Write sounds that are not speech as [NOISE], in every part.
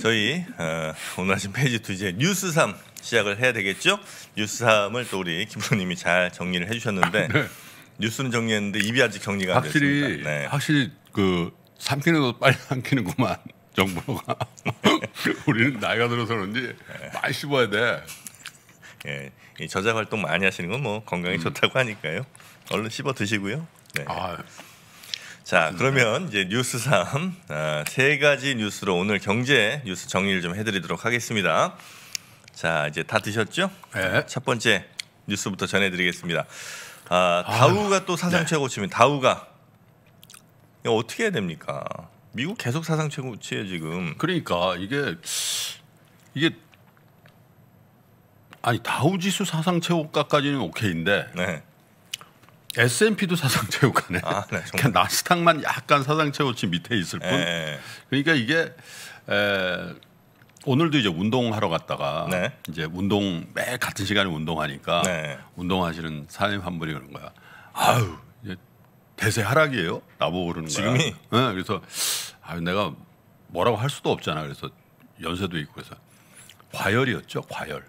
저희 어, 오늘 아침 페이지 2 이제 뉴스 3 시작을 해야 되겠죠? 뉴스 3을 또 우리 김부님이잘 정리를 해주셨는데 네. 뉴스는 정리했는데 입이 아직 정리가 안 확실히, 됐습니다. 네. 확실히 그 삼키는 도 빨리 삼키는구만 [LAUGHS] 정보가. [LAUGHS] 우리는 나이가 들어서 그런지 네. 많이 씹어야 돼. 예, 이저자 활동 많이 하시는 건 뭐 건강에 음. 좋다고 하니까요. 얼른 씹어 드시고요. 네. 아, 자, 그러면 이제 뉴스삼 아, 세 가지 뉴스로 오늘 경제 뉴스 정리를 좀 해드리도록 하겠습니다. 자, 이제 다 드셨죠? 네. 첫 번째 뉴스부터 전해드리겠습니다. 아, 다우가 아유, 또 사상 네. 최고치면니다 다우가 어떻게 해야 됩니까? 미국 계속 사상 최고치에 지금. 그러니까 이게 이게 아니 다우 지수 사상 최고가까지는 오케이인데 네. S&P도 사상 최고가네. 아, 네, 그러니까 나스닥만 약간 사상 최고치 밑에 있을 뿐. 네. 그러니까 이게 에, 오늘도 이제 운동하러 갔다가 네. 이제 운동 매 같은 시간에 운동하니까 네. 운동하시는 사장님 한 분이 그런 거야. 아유 이제 대세 하락이에요. 나보고 그러는 거야. 지금이. 네, 그래서 아 내가 뭐라고 할 수도 없잖아. 그래서 연세도 있고 그래서 과열이었죠. 과열.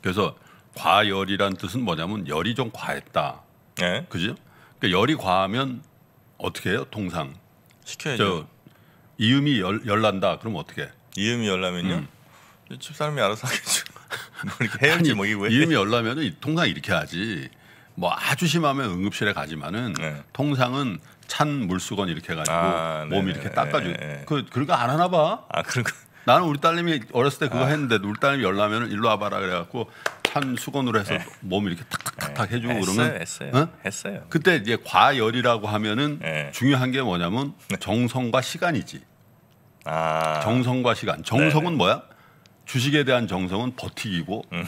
그래서 과열이란 뜻은 뭐냐면 열이 좀 과했다. 네. 그죠? 그러니까 열이 과하면 어떻게 해요? 통상 시켜야죠. 이음이 열, 열난다. 그럼 어떻게? 이음이 열나면요. 음. 집사람이 알아서 하겠죠. [LAUGHS] 뭐 이렇게 해야지 뭐 이거 이음이 열나면은 통상 이렇게 하지. 뭐 아주 심하면 응급실에 가지만은 네. 통상은 찬 물수건 이렇게 해가지고 아, 네, 몸 이렇게 네, 닦아주. 네, 그 그러니까 안 하나 봐. 아 그런 그러니까. 거. 나는 우리 딸님이 어렸을 때 그거 아. 했는데 우리 딸님이 열나면 은 일로 와봐라 그래갖고 찬 수건으로 해서 네. 몸을 이렇게 탁탁탁탁 네. 해주고 했어요, 그러면 했어요. 어? 했어요. 그때 이제 과열이라고 하면은 네. 중요한 게 뭐냐면 네. 정성과 시간이지. 아. 정성과 시간. 정성은 네네. 뭐야? 주식에 대한 정성은 버티기고 음.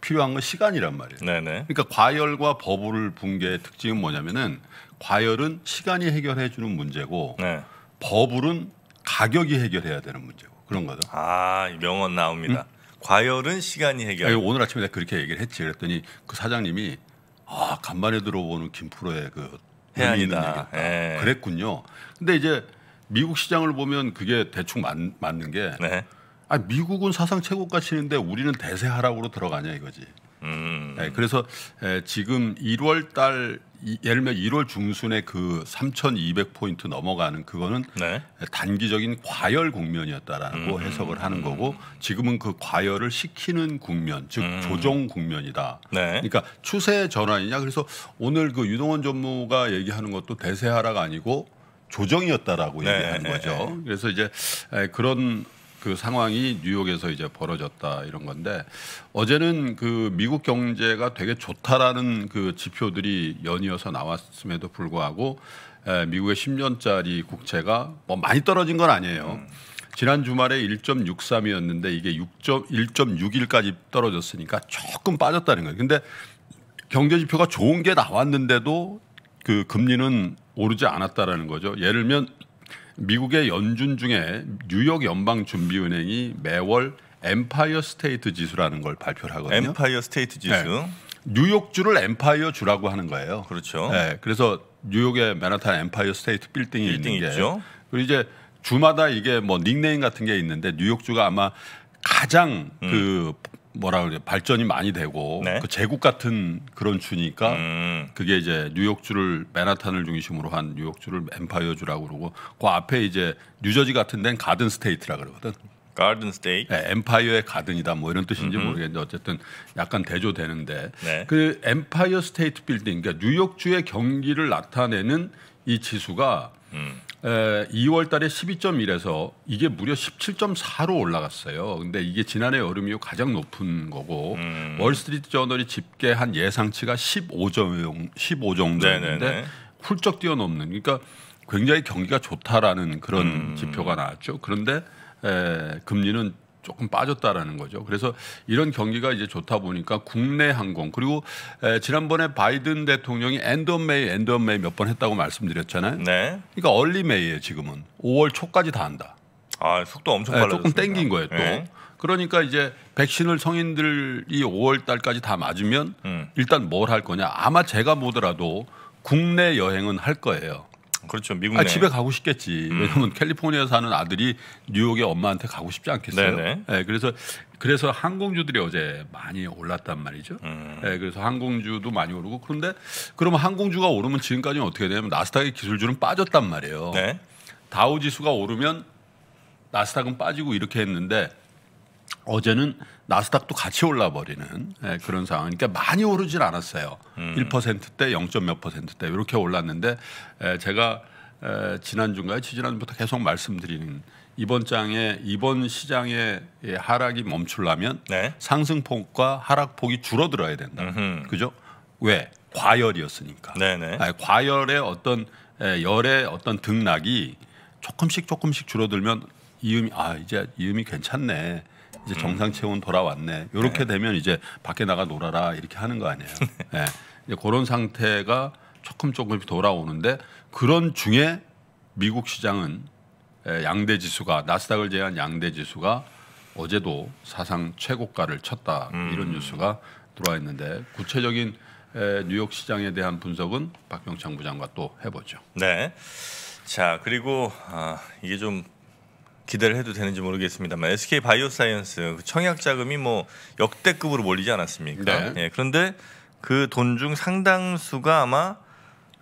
필요한 건 시간이란 말이에요. 네네. 네. 그러니까 과열과 버블 붕괴의 특징은 뭐냐면은 과열은 시간이 해결해 주는 문제고 네. 버블은 가격이 해결해야 되는 문제고 그런 거죠. 아 명언 나옵니다. 응? 과열은 시간이 해결. 아니, 오늘 아침에 그렇게 얘기를 했지. 그랬더니 그 사장님이 아 간만에 들어보는 김프로의 그 해안이다. 예. 그랬군요. 근데 이제 미국 시장을 보면 그게 대충 맞, 맞는 게 네. 아 미국은 사상 최고가 치는데 우리는 대세 하락으로 들어가냐 이거지. 음. 네, 그래서 에, 예, 지금 1월 달 예를 들면 1월 중순에 그 3,200포인트 넘어가는 그거는 네. 예, 단기적인 과열 국면이었다라고 음. 해석을 하는 거고 지금은 그 과열을 시키는 국면, 즉 음. 조정 국면이다. 네. 그러니까 추세 전환이냐. 그래서 오늘 그 유동원 전무가 얘기하는 것도 대세 하락 아니고 조정이었다라고 네. 얘기하는 거죠. 그래서 이제 그런 그 상황이 뉴욕에서 이제 벌어졌다 이런 건데 어제는 그 미국 경제가 되게 좋다라는 그 지표들이 연이어서 나왔음에도 불구하고 에, 미국의 10년짜리 국채가 뭐 많이 떨어진 건 아니에요. 음. 지난 주말에 1.63이었는데 이게 6 1 6 1까지 떨어졌으니까 조금 빠졌다는 거예요. 근데 경제 지표가 좋은 게 나왔는데도 그 금리는 오르지 않았다라는 거죠. 예를 들면 미국의 연준 중에 뉴욕 연방 준비은행이 매월 엠파이어 스테이트 지수라는 걸 발표를 하거든요. 엠파이어 스테이트 지수. 네. 뉴욕주를 엠파이어 주라고 하는 거예요. 그렇죠. 네. 그래서 뉴욕의 맨하탄 엠파이어 스테이트 빌딩이 빌딩 있는 있죠. 게 그리고 이제 주마다 이게 뭐 닉네임 같은 게 있는데 뉴욕주가 아마 가장 음. 그 뭐라 그래 발전이 많이 되고 네? 그 제국 같은 그런 주니까 음. 그게 이제 뉴욕주를 맨하탄을 중심으로 한 뉴욕주를 엠파이어주라고 그러고 그 앞에 이제 뉴저지 같은 데는 가든 스테이트라 그러거든. 가든 스테이트. 네, 엠파이어의 가든이다 뭐 이런 뜻인지 음흠. 모르겠는데 어쨌든 약간 대조되는데 네. 그 엠파이어 스테이트 빌딩 그러니까 뉴욕주의 경기를 나타내는 이 지수가 음. 에, 2월 달에 12.1에서 이게 무려 17.4로 올라갔어요. 근데 이게 지난해 여름 이후 가장 높은 거고 음. 월스트리트 저널이 집계한 예상치가 15정 15 정도인데 훌쩍 뛰어넘는 그러니까 굉장히 경기가 좋다라는 그런 음. 지표가 나왔죠. 그런데 에, 금리는 조금 빠졌다라는 거죠. 그래서 이런 경기가 이제 좋다 보니까 국내 항공 그리고 에, 지난번에 바이든 대통령이 엔덤 메이 엔덤 메이 몇 번 했다고 말씀드렸잖아요. 네. 그러니까 얼리 메이에 지금은 5월 초까지 다 한다. 아 속도 엄청 빨라. 네, 조금 땡긴 거예요 또. 네. 그러니까 이제 백신을 성인들이 5월 달까지 다 맞으면 음. 일단 뭘 할 거냐. 아마 제가 보더라도 국내 여행은 할 거예요. 그렇죠. 미국 아, 집에 가고 싶겠지. 음. 왜냐면 캘리포니아 사는 아들이 뉴욕에 엄마한테 가고 싶지 않겠어요. 네네. 네, 그래서 그래서 항공주들이 어제 많이 올랐단 말이죠. 음. 네, 그래서 항공주도 많이 오르고 그런데 그러면 항공주가 오르면 지금까지 는 어떻게 되냐면 나스닥의 기술주는 빠졌단 말이에요. 네. 다우지수가 오르면 나스닥은 빠지고 이렇게 했는데 어제는 나스닥도 같이 올라 버리는 예, 그런 상황. 이니까 그러니까 많이 오르질 않았어요. 음. 1%대 0. 몇 퍼센트대 이렇게 올랐는데 예, 제가 에, 예, 지난주인가요? 지난주부터 계속 말씀드리는 이번 장에 이번 시장의 예, 하락이 멈출라면 네. 상승폭과 하락폭이 줄어들어야 된다. 음흠. 그죠? 왜? 과열이었으니까. 네네. 아니, 과열의 어떤 에, 예, 열의 어떤 등락이 조금씩 조금씩 줄어들면 이음이 아 이제 이음이 괜찮네. 이제 음. 정상 체온 돌아왔네. 이렇게 네. 되면 이제 밖에 나가 놀아라 이렇게 하는 거 아니에요. 예. [LAUGHS] 네. 이제 그런 상태가 조금 조금씩 돌아오는데 그런 중에 미국 시장은 양대 지수가 나스닥을 제외한 양대 지수가 어제도 사상 최고가를 쳤다 음. 이런 뉴스가 들어와 있는데 구체적인 뉴욕 시장에 대한 분석은 박병창 부장과 또 해보죠. 네. 자 그리고 아, 이게 좀 기대를 해도 되는지 모르겠습니다만 SK 바이오사이언스 그 청약 자금이 뭐 역대급으로 몰리지 않았습니까? 네. 예, 그런데 그 돈 중 상당수가 아마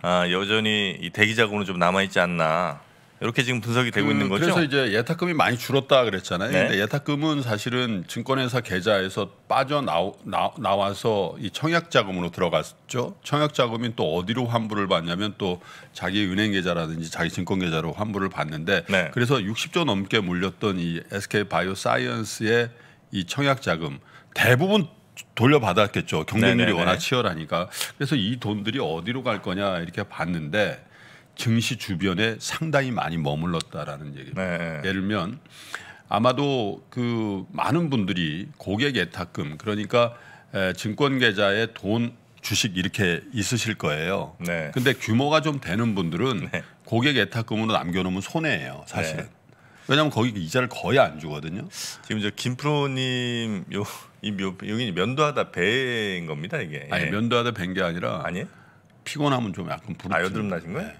아, 여전히 이 대기 자금으로 좀 남아 있지 않나 이렇게 지금 분석이 되고 그, 있는 음, 거죠. 그래서 이제 예탁금이 많이 줄었다 그랬잖아요. 네. 근데 예탁금은 사실은 증권회사 계좌에서 빠져 나와서 이 청약 자금으로 들어갔죠. 청약 자금이 또 어디로 환불을 받냐면 또 자기 은행 계좌라든지 자기 증권 계좌로 환불을 받는데 네. 그래서 60조 넘게 물렸던 이 SK 바이오사이언스의 이 청약 자금 대부분 돌려받았겠죠. 경쟁률이 네네네. 네, 네. 워낙 치열하니까. 그래서 이 돈들이 어디로 갈 거냐 이렇게 봤는데 증시 주변에 상당히 많이 머물렀다라는 얘기입니다. 네. 예를 들면 아마도 그 많은 분들이 고객 예탁금 그러니까 증권 계좌에 돈 주식 이렇게 있으실 거예요. 네. 근데 규모가 좀 되는 분들은 네. 고객 예탁금으로 남겨놓으면 손해예요, 사실은. 네. 왜냐하면 거기 이자를 거의 안 주거든요. 지금 저 김프로님 요이 여기 면도하다 배인 겁니다 이게. 아니 예. 면도하다 배인 게 아니라. 아니. 피곤하면 좀 약간 부르. 아 여드름 나신 거예요? 네.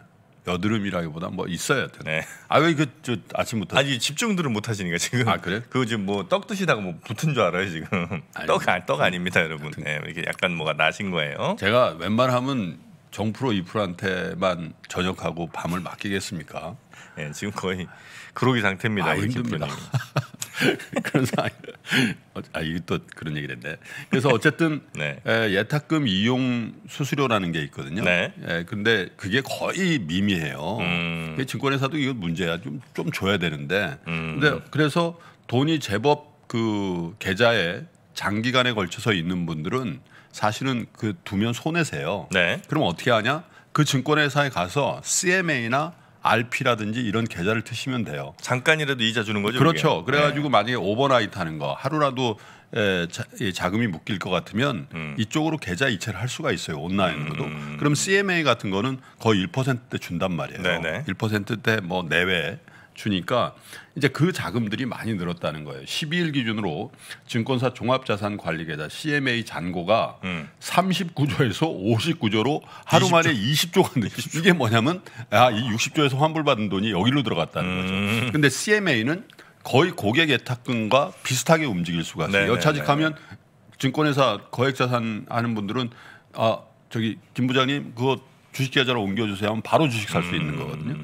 여드름이라기보다 뭐 있어야 돼. 네. 아 왜그저 아침부터? 아니 집중들을 못 하시니까 지금. 아 그래? 그거 지금 뭐 떡 드시다가 뭐 붙은 줄 알아요 지금. 떡떡 떡 그 아닙니다 여러분. 네, 이렇게 약간 뭐가 나신 거예요. 제가 웬만하면 정프로 이프한테만 저녁하고 밤을 맡기겠습니까? 예, 네, 지금 거의 그러기 상태입니다. 아, 힘듭니다. [LAUGHS] [LAUGHS] 그래서 런아 어, 이게 또 그런 얘기를 했네. 그래서 어쨌든 [LAUGHS] 네. 에, 예탁금 이용 수수료라는 게 있거든요. 네. 에, 근데 그게 거의 미미해요. 음. 그 증권회사도 이거 문제야. 좀 좀 줘야 되는데. 음. 근데 그래서 돈이 제법 그 계좌에 장기간에 걸쳐서 있는 분들은 사실은 그 두면 손해세요. 네. 그럼 어떻게 하냐? 그 증권회사에 가서 CMA나 RP라든지 이런 계좌를 트시면 돼요. 잠깐이라도 이자 주는 거죠. 그렇죠. 그게? 그래가지고 네. 만약에 오버나이트 하는 거 하루라도 에, 자, 예, 금이 묶일 것 같으면 음. 이쪽으로 계좌 이체를 할 수가 있어요 온라인으로도. 음. 그럼 CMA 같은 거는 거의 1%대 준단 말이에요. 네네. 1%대 뭐 내외 주니까 이제 그 자금들이 많이 늘었다는 거예요. 12일 기준으로 증권사 종합자산관리계좌 CMA 잔고가 음. 39조에서 59조로 하루 20조. 만에 20조가 늘었 이게 뭐냐면 아, 이 60조에서 환불받은 돈이 여기로 들어갔다는 음. 거죠. 근데 CMA는 거의 고객 예탁금과 비슷하게 움직일 수가 있어요. 네, 네 여차직하면 네, 네. 증권회사 거액자산 하는 분들은 아 저기 김 부장님 그거 주식계좌로 옮겨주세요 하면 바로 주식 살 수 있는 음. 거거든요.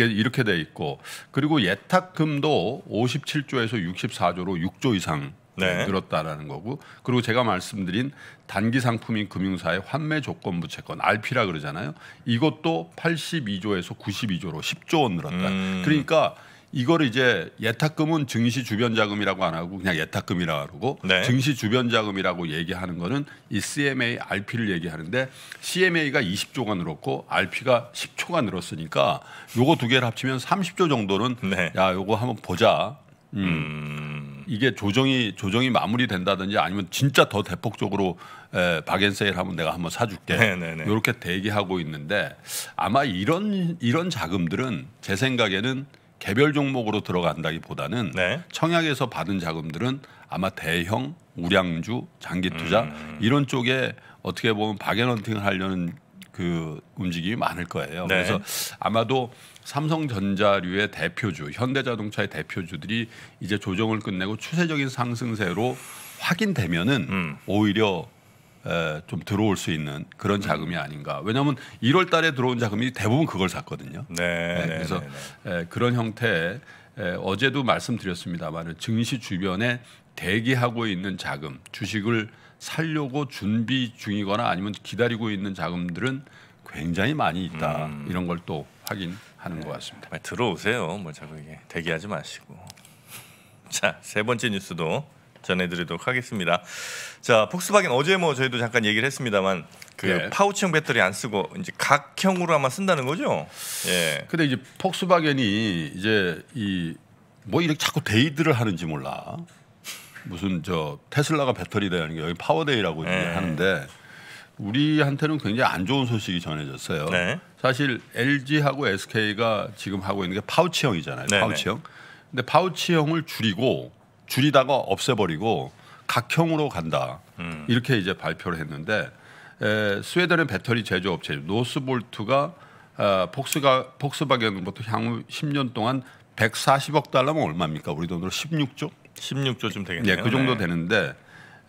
예, 이렇게 돼 있고 그리고 예탁금도 57조에서 64조로 6조 이상 네. 늘었다라는 거고 그리고 제가 말씀드린 단기 상품인 금융사의 환매 조건 부채권 RP라 그러잖아요. 이것도 82조에서 92조로 10조 원 늘었다. 음. 그러니까 이걸 이제 예탁금은 증시 주변 자금이라고 안 하고 그냥 예탁금이라고 하고 네. 증시 주변 자금이라고 얘기하는 거는 이 CMA RP를 얘기하는데 CMA가 20조가 늘었고 RP가 10조가 늘었으니까 요거 두 개를 합치면 30조 정도는 네. 야 요거 한번 보자. 음. 음. 이게 조정이 조정이 마무리된다든지 아니면 진짜 더 대폭적으로 에, 박앤세일 하면 내가 한번 사줄게 네네네. 이렇게 네, 네. 대기하고 있는데 아마 이런 이런 자금들은 제 생각에는 개별 종목으로 들어간다기보다는 네. 청약에서 받은 자금들은 아마 대형 우량주 장기 투자 음. 이런 쪽에 어떻게 보면 박앤런팅을 하려는 그 움직임이 많을 거예요. 네. 그래서 아마도 삼성전자류의 대표주, 현대자동차의 대표주들이 이제 조정을 끝내고 추세적인 상승세로 확인되면은 음. 오히려 좀 들어올 수 있는 그런 자금이 아닌가. 왜냐하면 1월 달에 들어온 자금이 대부분 그걸 샀거든요. 네, 네, 네, 네 그래서 그런 형태의 어제도 말씀드렸습니다만 증시 주변에 대기하고 있는 자금, 주식을 살려고 준비 중이거나 아니면 기다리고 있는 자금들은 굉장히 많이 있다. 음. 이런 걸 또 확인하는 것 같습니다. 들어오세요. 뭐 자꾸 대기하지 마시고. 자, 세 번째 뉴스도 전해드리도록 하겠습니다. 자, 폭스바겐 어제 뭐 저희도 잠깐 얘기를 했습니다만 그 예. 파우치형 배터리 안 쓰고 이제 각형으로 아마 쓴다는 거죠. 예. 근데 이제 폭스바겐이 이제 이 뭐 이렇게 자꾸 데이드를 하는지 몰라. 무슨 저 테슬라가 배터리 대하는 게 여기 파워데이라고 예. 하는데 우리한테는 굉장히 안 좋은 소식이 전해졌어요. 네. 사실 LG하고 SK가 지금 하고 있는 게 파우치형이잖아요. 네네. 네. 파우치형. 근데 파우치형을 줄이고 줄이다가 없애버리고 각형으로 간다 음. 이렇게 이제 발표를 했는데 에, 스웨덴의 배터리 제조업체 노스볼트가 어, 폭스가 폭스바겐으로부터 향후 10년 동안 140억 달러면 얼마입니까? 우리 돈으로 16조? 16조쯤 되겠네요. 네, 그 정도 네. 되는데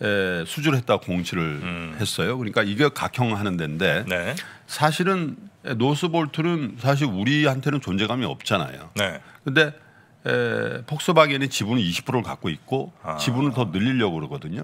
에, 수주를 했다 공시를 음. 했어요. 그러니까 이게 각형하는 데인데 네. 사실은 노스볼트는 사실 우리한테는 존재감이 없잖아요. 네. 근데 에, 폭스바겐의 지분을 20%를 갖고 있고 아. 지분을 더 늘리려고 그러거든요.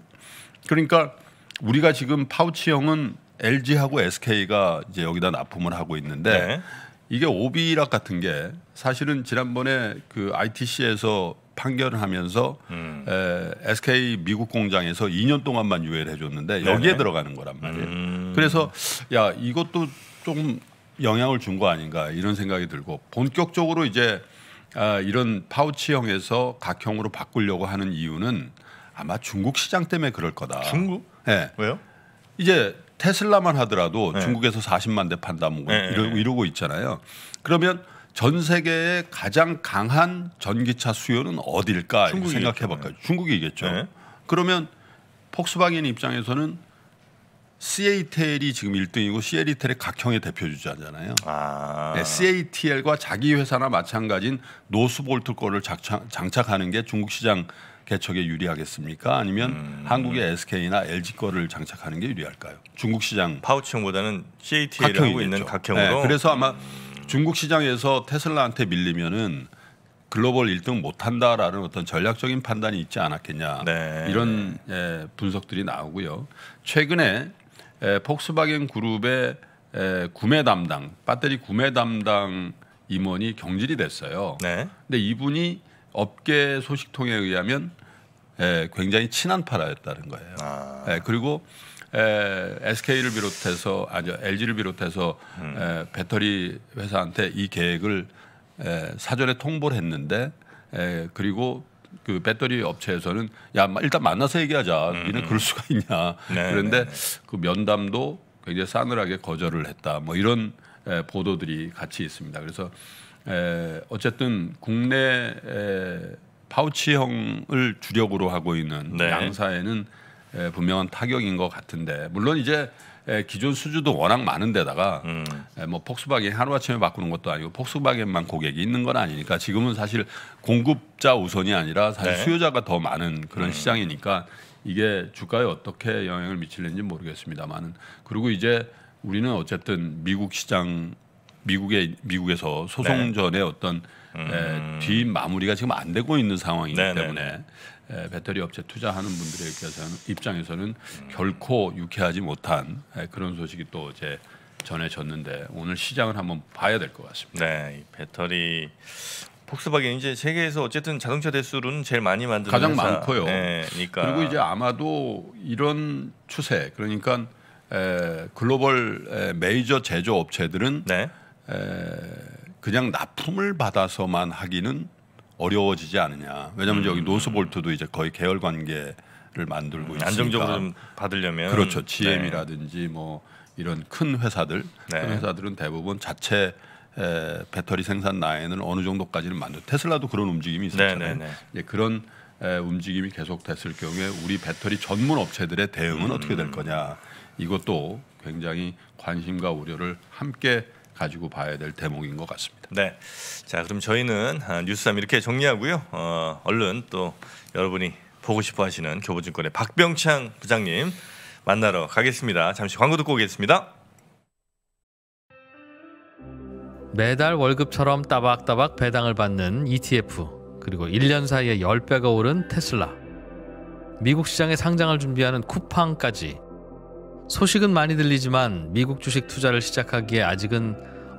그러니까 우리가 지금 파우치형은 LG하고 SK가 이제 여기다 납품을 하고 있는데 네. 이게 오비락 같은 게 사실은 지난번에 그 ITC에서 판결을 하면서 음. 에, SK 미국 공장에서 2년 동안만 유예를 해줬는데 네. 여기에 들어가는 거란 말이에요. 음. 그래서 야 이것도 좀 영향을 준 거 아닌가 이런 생각이 들고 본격적으로 이제 아, 이런 파우치형에서 각형으로 바꾸려고 하는 이유는 아마 중국 시장 때문에 그럴 거다. 중국? 네. 왜요? 이제 테슬라만 하더라도 네. 중국에서 40만 대 판다고 뭐 네, 이러, 네. 이러고 있잖아요. 그러면 전 세계의 가장 강한 전기차 수요는 어딜까 생각해 볼까요? 중국이겠죠. 네. 네. 그러면 폭스바겐 입장에서는 CATL이 지금 1등이고 CL이텔의 각형의 대표주자잖아요. 아. 네, CATL과 자기 회사나 마찬가지인 노스볼트 거를 장착, 하는게 중국 시장 개척에 유리하겠습니까? 아니면 음. 한국의 SK나 LG 거를 장착하는 게 유리할까요? 중국 시장 파우치형보다는 CATL하고 있는 각형으로. 네, 그래서 아마 음. 중국 시장에서 테슬라한테 밀리면은 글로벌 1등 못한다라는 어떤 전략적인 판단이 있지 않았겠냐 네. 이런 예, 분석들이 나오고요. 최근에 에, 폭스바겐 그룹의 에, 구매 담당 배터리 구매 담당 임원이 경질이 됐어요. 네. 근데 이분이 업계 소식통에 의하면 에, 굉장히 친한 파라였다는 거예요. 아. 에, 그리고 에, SK를 비롯해서 아니 LG를 비롯해서 음. 에, 배터리 회사한테 이 계획을 에, 사전에 통보를 했는데 에, 그리고 그 배터리 업체에서는 야 일단 만나서 얘기하자. 음. 니는 음. 그럴 수가 있냐. 네, 네 그런데 네. 그 면담도 굉장히 싸늘하게 거절을 했다. 뭐 이런 에, 보도들이 같이 있습니다. 그래서 에, 어쨌든 국내 에, 파우치형을 주력으로 하고 있는 네. 양사에는 에, 분명한 타격인 것 같은데 물론 이제 기존 수주도 워낙 많은데다가 음. 뭐 폭스바겐 하루아침에 바꾸는 것도 아니고 폭스바겐만 고객이 있는 건 아니니까 지금은 사실 공급자 우선이 아니라 사실 네. 수요자가 더 많은 그런 음. 시장이니까 이게 주가에 어떻게 영향을 미칠는지 모르겠습니다만은 그리고 이제 우리는 어쨌든 미국 시장 미국에 미국에서 소송전에 네. 어떤 음. 에, 뒷 마무리가 지금 안 되고 있는 상황이기 네네. 네, 때문에 네. 배터리 업체 투자하는 분들의 입장에서는 결코 유쾌하지 못한 그런 소식이 또 이제 전해졌는데 오늘 시장을 한번 봐야 될 것 같습니다. 네, 배터리 폭스바겐 이제 세계에서 어쨌든 자동차 대수로는 제일 많이 만드는 가장 회사. 많고요. 네, 그러니까 그리고 이제 아마도 이런 추세 그러니까 에, 글로벌 에, 메이저 제조 업체들은 네. 에, 그냥 납품을 받아서만 하기는 어려워지지 않느냐. 왜냐하면 음. 여기 노스볼트도 이제 거의 계열 관계를 만들고 음, 있으니까 안정적으로 받으려면 그렇죠. GM이라든지 네. 뭐 이런 큰 회사들, 네. 큰 회사들은 대부분 자체 에, 배터리 생산 라인을 어느 정도까지는 만들. 테슬라도 그런 움직임이 네, 있었잖아요. 네, 네, 그런 에, 움직임이 계속됐을 경우에 우리 배터리 전문 업체들의 대응은 음. 어떻게 될 음. 거냐. 이것도 굉장히 관심과 우려를 함께 가지고 봐야 될 대목인 것 같습니다. 네, 자 그럼 저희는 아, 뉴스함 이렇게 정리하고요. 어, 얼른 또 여러분이 보고 싶어하시는 교보증권의 박병창 부장님 만나러 가겠습니다. 잠시 광고 듣고 오겠습니다. 매달 월급처럼 따박따박 배당을 받는 ETF 그리고 1년 사이에 10배가 오른 테슬라 미국 시장에 상장을 준비하는 쿠팡까지 소식은 많이 들리지만 미국 주식 투자를 시작하기에 아직은